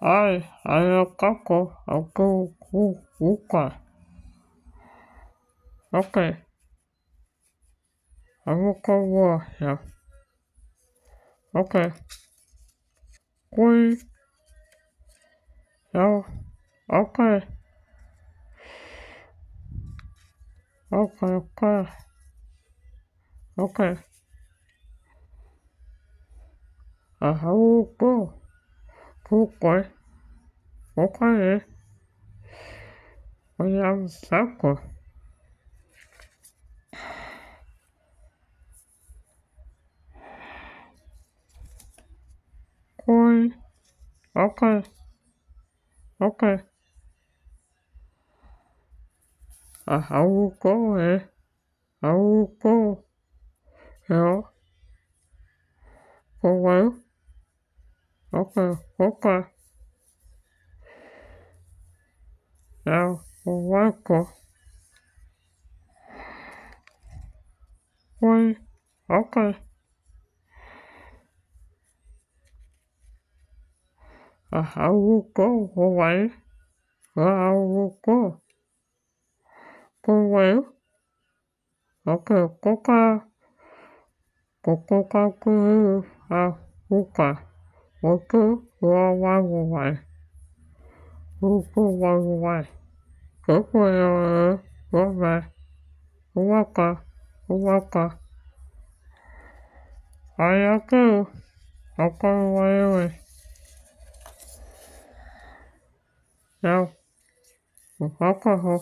Ay, ayakako aguguka. Okay. Agukawa, yeah. Okay. Kui. Yeah. Okay. Okay, okay. Okay. I will go. Papai. Papai. Olha o saco. Oi. Ok. Ok. Ah, o qual é? Ah, o qual? Eu. Qual é? ok ok, Now, welcome. Wait, okay. Uh, I will go away. Uh, I will go. Go away. Okay, Coca. Coca, Coca, Coca, Coca. ಒಪ್ಪು ವಾಗುವೈ ಉಪ್ಪು ವಾಗುವೈ ಕೊಪ್ಪುವೈ ಒಮ್ಮೆ ಉವಕ ಉವಕ ಅಯಕು ಅಕ್ಕವೈ ಯಾವ ಅಕ್ಕ ಹೋ